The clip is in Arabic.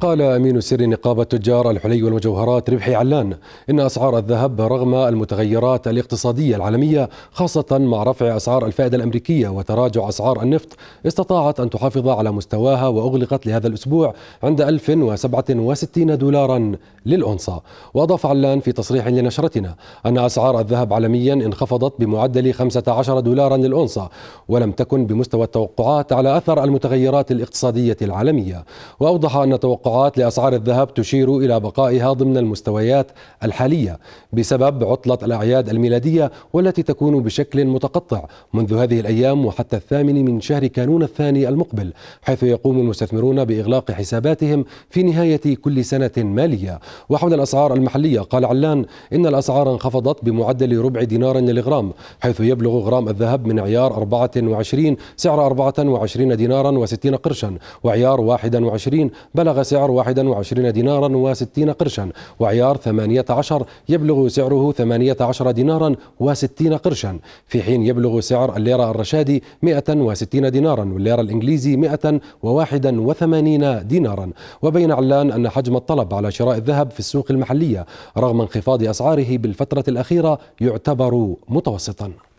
قال أمين سر نقابة تجار الحلي والمجوهرات ربحي علان إن أسعار الذهب رغم المتغيرات الاقتصادية العالمية خاصة مع رفع أسعار الفائدة الأمريكية وتراجع أسعار النفط استطاعت أن تحافظ على مستواها وأغلقت لهذا الأسبوع عند 1067 دولارا للأونصة وأضاف علان في تصريح لنشرتنا أن أسعار الذهب عالميا انخفضت بمعدل 15 دولارا للأونصة ولم تكن بمستوى التوقعات على أثر المتغيرات الاقتصادية العالمية وأوضح أن توقع توقعات لأسعار الذهب تشير إلى بقائها ضمن المستويات الحالية بسبب عطلة الأعياد الميلادية والتي تكون بشكل متقطع منذ هذه الأيام وحتى الثامن من شهر كانون الثاني المقبل حيث يقوم المستثمرون بإغلاق حساباتهم في نهاية كل سنة مالية وحول الأسعار المحلية قال علان إن الأسعار انخفضت بمعدل ربع دينار للغرام حيث يبلغ غرام الذهب من عيار 24 سعر 24 دينارا و60 قرشا وعيار 21 بلغ سعر سعر 21 دينارا و60 قرشا وعيار 18 يبلغ سعره 18 دينارا و60 قرشا في حين يبلغ سعر الليرة الرشادي 160 دينارا والليرة الإنجليزي 181 دينارا وبين علان أن حجم الطلب على شراء الذهب في السوق المحلية رغم انخفاض أسعاره بالفترة الأخيرة يعتبر متوسطا